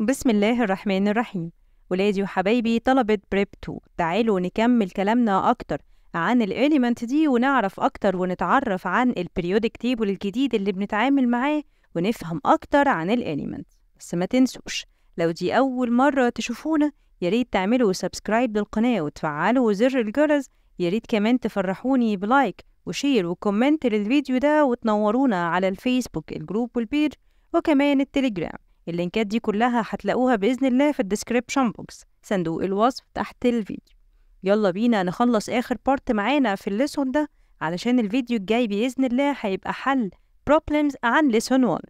بسم الله الرحمن الرحيم ولادي وحبايبي طلبة بريب 2 تعالوا نكمل كلامنا أكتر عن الإليمنت دي ونعرف أكتر ونتعرف عن البريودك تيبل الجديد اللي بنتعامل معاه ونفهم أكتر عن الإليمنت بس ما تنسوش لو دي أول مرة تشوفونا ياريت تعملوا سبسكرايب للقناة وتفعلوا زر الجرس ياريت كمان تفرحوني بلايك وشير وكومنت للفيديو ده وتنورونا على الفيسبوك الجروب والبيج وكمان التليجرام اللينكات دي كلها هتلاقوها بإذن الله في الديسكريبشن بوكس صندوق الوصف تحت الفيديو يلا بينا نخلص آخر بارت معانا في الليسون ده علشان الفيديو الجاي بإذن الله هيبقى حل problems عن ليسون 1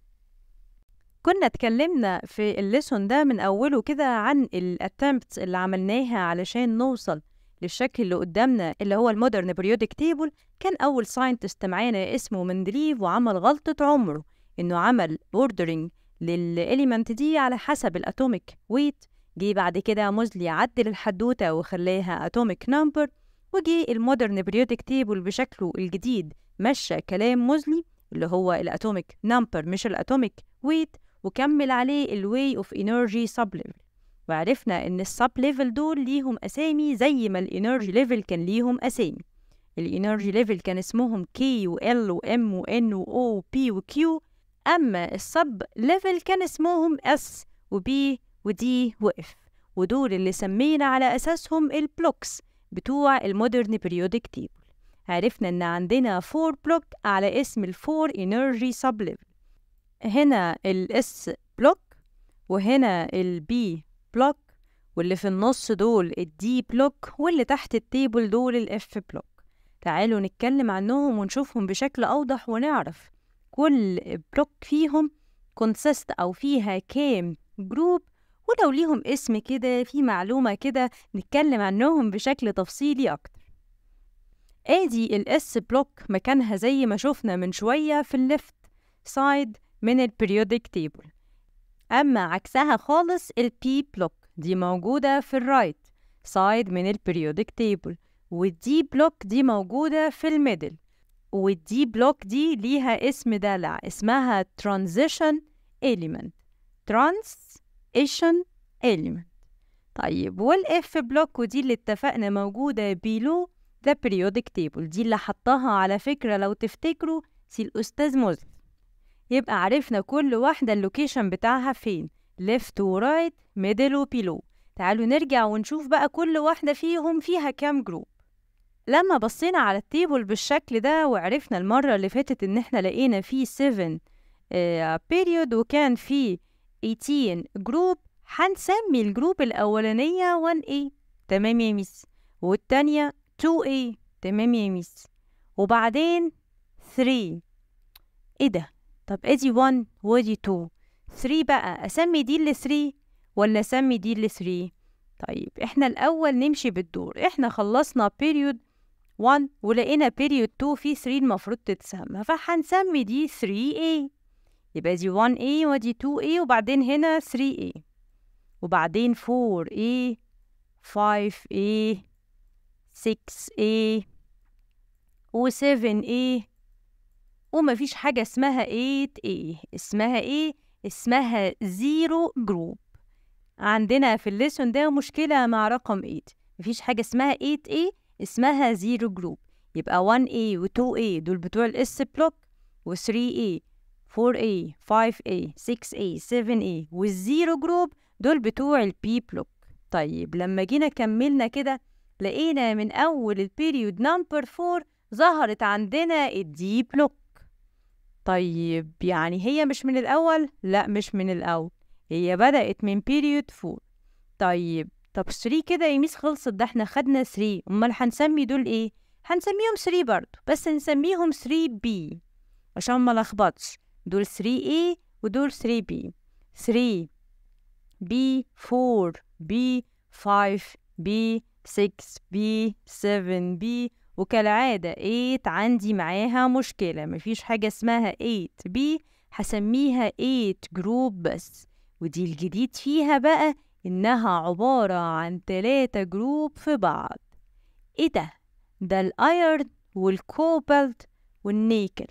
كنا اتكلمنا في الليسون ده من أوله كده عن الاتمبتس اللي عملناها علشان نوصل للشكل اللي قدامنا اللي هو المودرن بريودك تيبل كان أول ساينتست معانا اسمه مندليف وعمل غلطة عمره إنه عمل بوردرينج للإليمنت دي على حسب الأتوميك ويت جه بعد كده موزلي عدل الحدوتة وخلاها أتوميك نمبر وجه المودرن بريودك تيبل بشكله الجديد مشى كلام موزلي اللي هو الأتوميك نمبر مش الأتوميك ويت وكمل عليه الواي اوف انرجي سب ليفل وعرفنا ان السب ليفل دول ليهم اسامي زي ما الانرجي ليفل كان ليهم اسامي الانرجي ليفل كان اسمهم كي وال وام وان P و وكيو أما السب ليفل كان اسمهم S D و F ودول اللي سمينا على أساسهم البلوكس بتوع المودرن بريودك تيبل عرفنا إن عندنا 4 بلوك على اسم الفور إنرجي سب ليفل هنا S بلوك وهنا B بلوك واللي في النص دول D بلوك واللي تحت التيبل دول F بلوك تعالوا نتكلم عنهم ونشوفهم بشكل أوضح ونعرف كل بلوك فيهم كونسيست أو فيها كام جروب ولو ليهم اسم كده في معلومة كده نتكلم عنهم بشكل تفصيلي أكتر ادي الاس بلوك مكانها زي ما شفنا من شوية في الليفت سايد من البريودك تيبل أما عكسها خالص البي بلوك دي موجودة في الرايت سايد من البريودك تيبل والدي بلوك دي موجودة في الميدل والدي بلوك دي ليها اسم دلع اسمها transition element transition element طيب والاف بلوك ودي اللي اتفقنا موجودة بيلو ذا periodic table دي اللي حطها على فكرة لو تفتكروا سي الأستاذ مزد يبقى عرفنا كل واحدة اللوكيشن بتاعها فين left و right middle و below تعالوا نرجع ونشوف بقى كل واحدة فيهم فيها كام جروب لما بصينا على التيبل بالشكل ده وعرفنا المرة اللي فاتت إن إحنا لقينا فيه 7 بيريود آه، وكان فيه 18 جروب هنسمي الجروب الأولانية 1A تمام يا ميس والتانية 2A تمام يا ميس وبعدين 3 ايه ده طب ادي 1 وادي 2 3 بقى اسمي دي اللي 3 ولا اسمي دي اللي 3 طيب احنا الاول نمشي بالدور احنا خلصنا بيريود 1 ولقينا بيريود 2 فيه 3 المفروض تتسمى فهنسمي دي 3A يبقى دي 1A ودي 2A وبعدين هنا 3A وبعدين 4A 5A 6A و 7A ومفيش حاجة اسمها 8A اسمها ايه؟ اسمها زيرو جروب عندنا في الليسون ده مشكلة مع رقم 8 مفيش حاجة اسمها 8A اسمها زيرو جروب يبقى 1A و 2A دول بتوع الاس بلوك و 3A 4A 5A 6A 7A والزيرو جروب دول بتوع البي بلوك طيب لما جينا كملنا كده لقينا من أول البيريود نمبر 4 ظهرت عندنا الدي بلوك طيب يعني هي مش من الأول؟ لا مش من الأول هي بدأت من بيريود 4 طيب طب 3 كده يا ميس خلصت ده احنا خدنا 3 امال هنسمي دول ايه هنسميهم 3 برضو بس نسميهم 3 بي عشان ما لخبطش دول 3 اي ودول 3 بي 3 بي 4 بي 5 بي 6 بي 7 بي وكالعادة 8 عندي معاها مشكلة مفيش حاجة اسمها 8 بي هسميها 8 جروب بس ودي الجديد فيها بقى إنها عبارة عن تلاتة جروب في بعض إيه ده؟ ده الأيرن والكوبالت والنيكل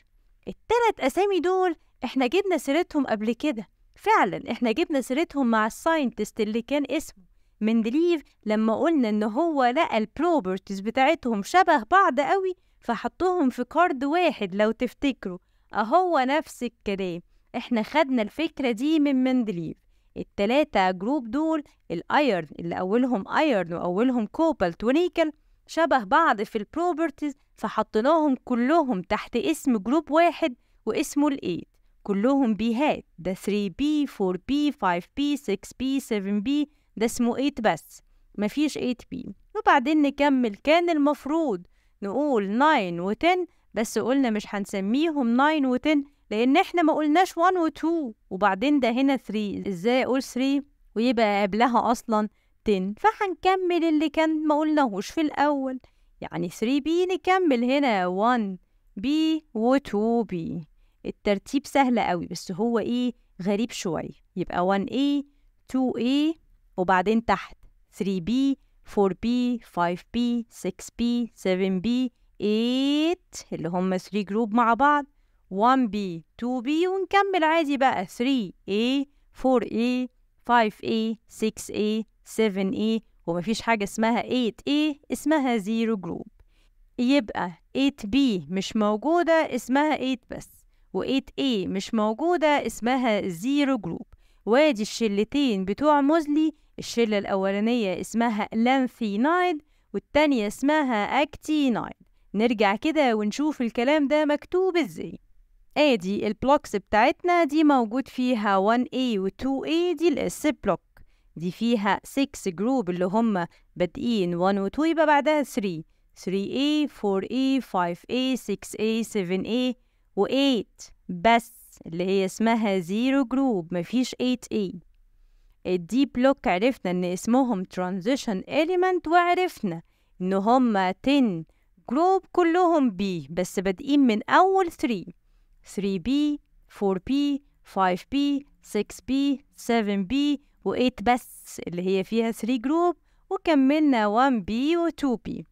التلات أسامي دول إحنا جبنا سيرتهم قبل كده فعلا إحنا جبنا سيرتهم مع الساينتست اللي كان اسمه مندليف لما قلنا إن هو لقى البروبرتيز بتاعتهم شبه بعض قوي فحطهم في كارد واحد لو تفتكروا أهو نفس الكلام إحنا خدنا الفكرة دي من مندليف التلاتة جروب دول الايرن اللي اولهم ايرن واولهم كوبالت ونيكل شبه بعض في البروبرتيز فحطيناهم كلهم تحت اسم جروب واحد واسمه الايد كلهم بيهات ده 3B 4B 5B 6B 7B ده اسمه 8 بس مفيش 8B وبعدين نكمل كان المفروض نقول 9 و10 بس قلنا مش هنسميهم 9 و10 لان احنا ما قلناش 1 و2 وبعدين ده هنا 3 ازاي اقول 3 ويبقى قبلها اصلا 10 فهنكمل اللي كان ما قلناهوش في الاول يعني 3 بي نكمل هنا 1 بي و2 بي الترتيب سهل قوي بس هو ايه غريب شويه يبقى 1 اي 2 اي وبعدين تحت 3 بي 4 بي 5 بي 6 بي 7 بي 8 اللي هم 3 جروب مع بعض 1B 2B ونكمل عادي بقى 3A 4A 5A 6A 7A ومفيش حاجة اسمها 8A اسمها 0 جروب يبقى 8B مش موجودة اسمها 8 بس و8A مش موجودة اسمها 0 جروب وادي الشلتين بتوع موزلي الشلة الأولانية اسمها لانثينايد والتانية اسمها أكتينايد نرجع كده ونشوف الكلام ده مكتوب ازاي ادي البلوكس بتاعتنا دي موجود فيها 1A و 2A دي الاس بلوك دي فيها 6 جروب اللي هم بادئين 1 و 2 يبقى بعدها 3 3A 4A 5A 6A 7A و 8 بس اللي هي اسمها 0 جروب مفيش 8A الدي بلوك عرفنا ان اسمهم transition element وعرفنا ان هم 10 جروب كلهم B بس بادئين من اول 3 3B 4B 5B 6B 7B و8 بس اللي هي فيها 3 جروب وكملنا 1B و2B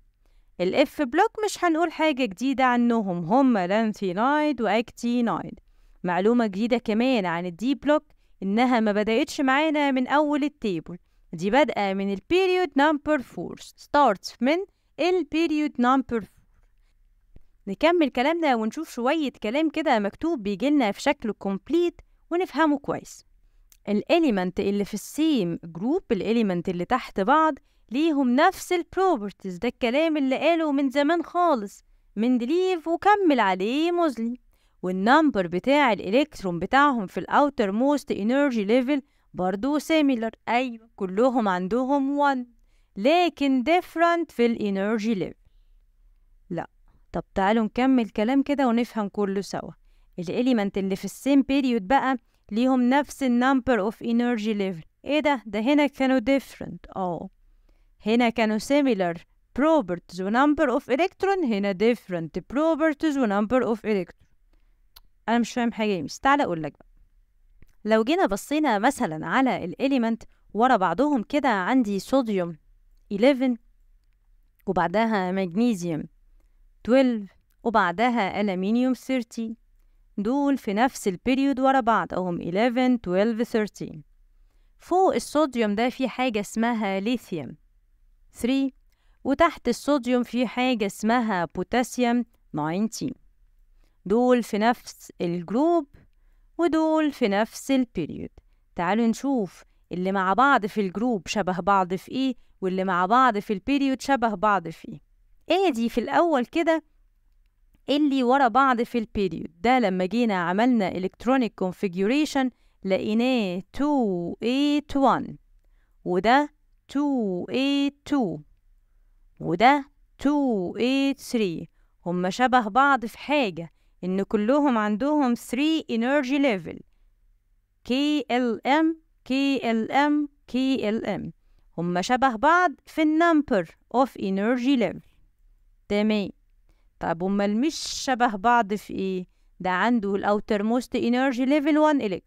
الاف بلوك مش هنقول حاجة جديدة عنهم هما لانثينايد واكتينايد معلومة جديدة كمان عن الدي بلوك إنها ما بدأتش معانا من أول التيبل دي بادئة من البيريود نمبر 4 ستارت من البيريود نمبر 4 نكمل كلامنا ونشوف شوية كلام كده مكتوب بيجيلنا في شكله كومبليت ونفهمه كويس الاليمنت اللي في السيم جروب الاليمنت اللي تحت بعض ليهم نفس البروبرتيز ده الكلام اللي قاله من زمان خالص مندليف وكمل عليه موزلي والنمبر بتاع الالكترون بتاعهم في الاوتر موست انرجي ليفل برضو سيميلر ايوه كلهم عندهم 1 لكن different في الانرجي ليفل طب تعالوا نكمل كلام كده ونفهم كله سوا الاليمنت اللي في السيم بيريود بقى ليهم نفس النمبر اوف انرجي ليفل ايه ده ده هنا كانوا different اه هنا كانوا similar properties و number of electron هنا different properties و number of electron انا مش فاهم حاجه مش تعالى اقول لك بقى لو جينا بصينا مثلا على الاليمنت ورا بعضهم كده عندي صوديوم 11 وبعدها مغنيسيوم 12 وبعدها ألمنيوم 30 دول في نفس البريود ورا بعض أهم 11 12 13 فوق الصوديوم ده في حاجة اسمها ليثيوم 3 وتحت الصوديوم في حاجة اسمها بوتاسيوم 19 دول في نفس الجروب ودول في نفس البريود تعالوا نشوف اللي مع بعض في الجروب شبه بعض في ايه واللي مع بعض في البريود شبه بعض في ايه ادي في الاول كده اللي ورا بعض في البيريود ده لما جينا عملنا الكترونيك كونفيجوريشن لقيناه 281 وده 282 وده 283 هما شبه بعض في حاجة إن كلهم عندهم 3 energy level KLM KLM KLM هما شبه بعض في النمبر of energy level تمام طب امال مش شبه بعض في ايه ده عنده الاوتر موست انرجي ليفل 1 الكترون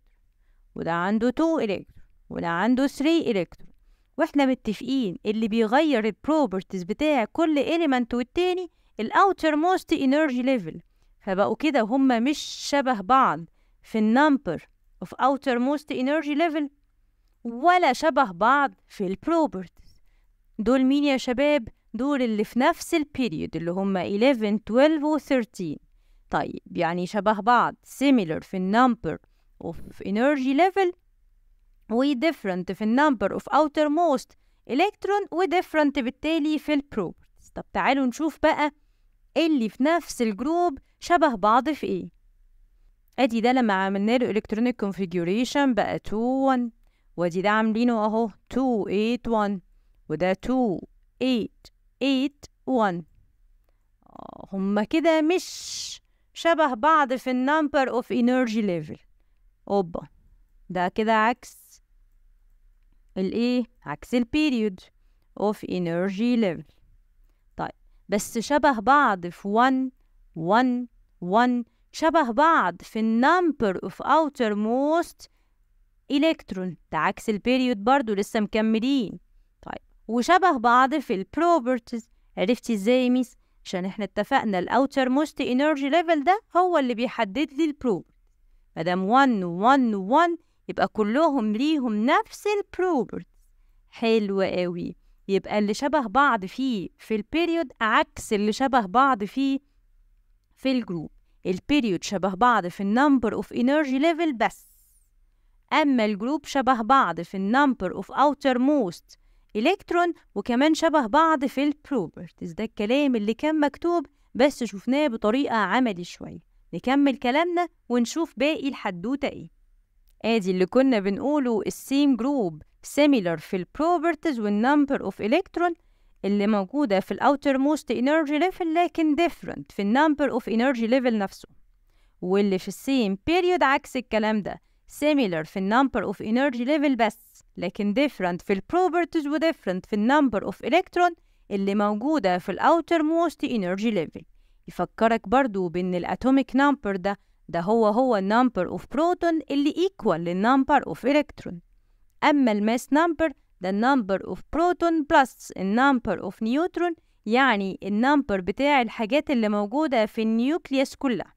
وده عنده 2 الكترون وده عنده 3 الكترون واحنا متفقين اللي بيغير البروبرتيز بتاع كل اليمنت والتاني الاوتر موست انرجي ليفل فبقوا كده هما مش شبه بعض في النمبر اوف اوتر موست انرجي ليفل ولا شبه بعض في البروبرتيز دول مين يا شباب دول اللي في نفس البيريود اللي هم 11 12 و 13 طيب يعني شبه بعض similar في النمبر of energy level و different في النمبر of outermost electron و different بالتالي في البروبرتيز طب تعالوا نشوف بقى اللي في نفس الجروب شبه بعض في ايه ادي ده لما عملنا له electronic configuration بقى 2 1 وادي ده عاملينه اهو 2 8 1 وده 2 8 8 1 هما كده مش شبه بعض في النمبر اوف انرجي ليفل اوبا ده كده عكس الايه عكس البيريود اوف انرجي ليفل طيب بس شبه بعض في 1 1 1 شبه بعض في النمبر اوف اوتر موست الكترون ده عكس البيريود برضو لسه مكملين وشبه بعض في البروبرتيز عرفتي ازاي يا ميس عشان احنا اتفقنا الاوتر موست انرجي ليفل ده هو اللي بيحدد لي البروبرتيز مادام 1 و1 1 يبقى كلهم ليهم نفس البروبرتيز حلو قوي يبقى اللي شبه بعض فيه في البيريود عكس اللي شبه بعض فيه في الجروب البيريود شبه بعض في النمبر اوف انرجي ليفل بس اما الجروب شبه بعض في النمبر اوف اوتر موست إلكترون وكمان شبه بعض في البروبرتيز ده الكلام اللي كان مكتوب بس شفناه بطريقة عملي شوية نكمل كلامنا ونشوف باقي الحدوتة إيه آدي اللي كنا بنقوله السيم جروب similar في البروبرتيز والنمبر اوف إلكترون اللي موجودة في الأوتر موست إنرجي ليفل لكن different في النمبر اوف إنرجي ليفل نفسه واللي في السيم بيريود عكس الكلام ده similar في النمبر اوف إنرجي ليفل بس لكن different في ال properties و different في النمبر اوف الكترون اللي موجودة في ال outermost energy level يفكرك برضو بإن الاتوميك نمبر ده ده هو هو النمبر اوف بروتون اللي ايكوال للنمبر اوف الكترون أما الماس نمبر ده النمبر اوف بروتون بلس النمبر اوف نيوترون يعني النمبر بتاع الحاجات اللي موجودة في النيوكليس كلها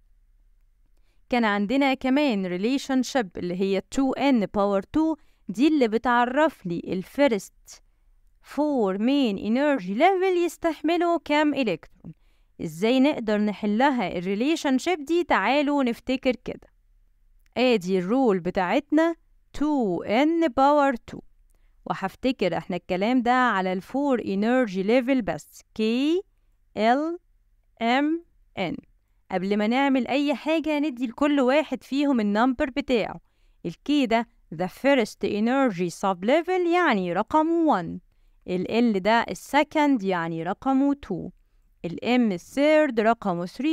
كان عندنا كمان relationship اللي هي 2n power 2 دي اللي بتعرف لي الفيرست فور مين انرجي ليفل يستحملوا كام الكترون ازاي نقدر نحلها الريليشن شيب دي تعالوا نفتكر كده ادي الرول بتاعتنا 2n باور 2 وهفتكر احنا الكلام ده على الفور انرجي ليفل بس K L M N قبل ما نعمل اي حاجة ندي لكل واحد فيهم النمبر بتاعه الكي ده the first energy sub level يعني رقم 1 ال L ده second يعني رقم 2 ال M third رقم 3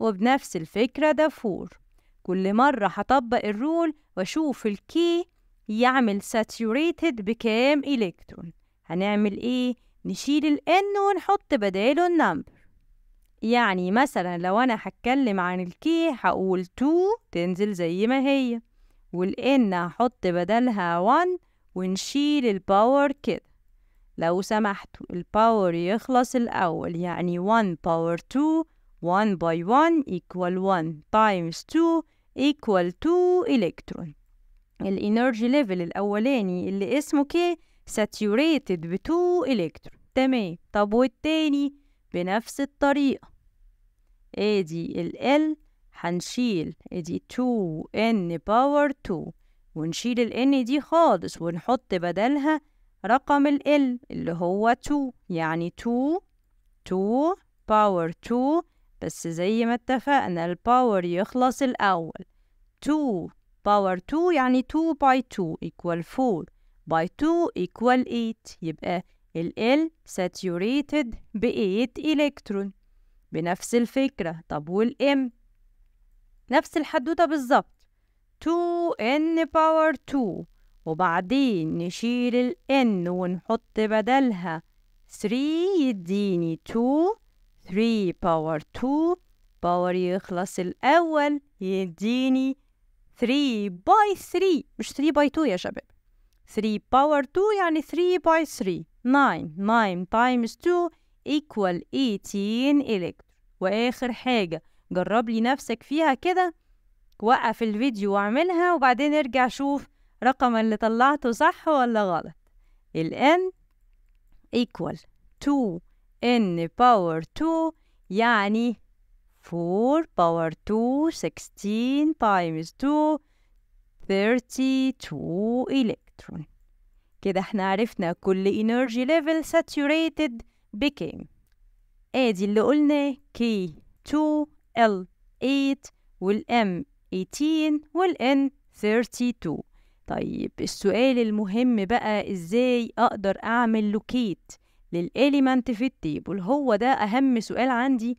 وبنفس الفكرة ده 4 كل مرة هطبق الرول واشوف الكي يعمل saturated بكام إلكترون هنعمل ايه؟ نشيل ال N ونحط بداله النمبر يعني مثلا لو أنا هتكلم عن الكي هقول 2 تنزل زي ما هي والان هحط بدلها 1 ونشيل الباور كده لو سمحتوا الباور يخلص الأول يعني 1 باور 2 1 باي 1 equal 1 times 2 equal 2 إلكترون الانرجي ليفل الأولاني اللي اسمه كي saturated ب 2 إلكترون تمام طب والتاني بنفس الطريقة ادي ال L هنشيل ادي 2 n باور 2 ونشيل ال n دي خالص ونحط بدلها رقم ال L اللي هو 2 يعني 2 2 باور 2 بس زي ما اتفقنا الباور يخلص الأول 2 باور 2 يعني 2 باي 2 equal 4 باي 2 equal 8 يبقى ال L saturated ب 8 إلكترون بنفس الفكرة طب وال M نفس الحدوتة بالظبط 2n باور 2 وبعدين نشيل ال n ونحط بدلها 3 يديني 2 3 باور 2 باور يخلص الأول يديني 3 باي 3 مش 3 باي 2 يا شباب 3 باور 2 يعني 3 باي 3 9 9 times 2 equal 18 electron وآخر حاجة جرب لي نفسك فيها كده وقف الفيديو واعملها وبعدين ارجع شوف رقم اللي طلعته صح ولا غلط ال n equal 2 n power 2 يعني 4 power 2 16 times 2 32 electron كده احنا عرفنا كل energy level saturated بكام ادي اللي قلنا K2 ال 8 والام 18 والان 32 طيب السؤال المهم بقى ازاي اقدر اعمل لوكيت للاليمنت في التيبل هو ده اهم سؤال عندي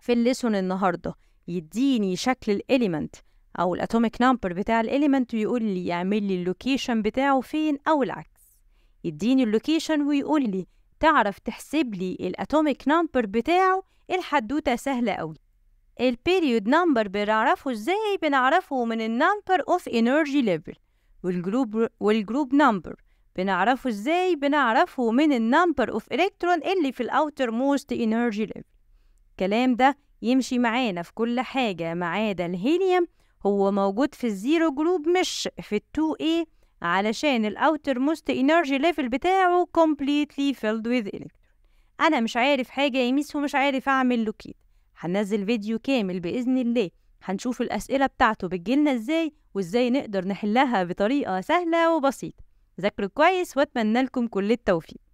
في الليسون النهارده يديني شكل الاليمنت او الاتوميك نمبر بتاع الاليمنت ويقول لي يعمل لي اللوكيشن بتاعه فين او العكس يديني اللوكيشن ويقول لي تعرف تحسب لي الاتوميك نمبر بتاعه الحدوته سهله قوي البيريود نمبر بنعرفه ازاي بنعرفه من النمبر اوف انرجي ليفل والجروب والجروب نمبر بنعرفه ازاي بنعرفه من النمبر اوف الكترون اللي في الاوتر موست انرجي ليفل الكلام ده يمشي معانا في كل حاجة ما عدا الهيليوم هو موجود في الزيرو جروب مش في 2 a علشان الاوتر موست انرجي ليفل بتاعه completely filled with electron انا مش عارف حاجة يا ميس ومش عارف اعمل لوكيت هننزل فيديو كامل باذن الله هنشوف الاسئله بتاعته بتجيلنا ازاي وازاي نقدر نحلها بطريقه سهله وبسيطه ذاكروا كويس واتمنى لكم كل التوفيق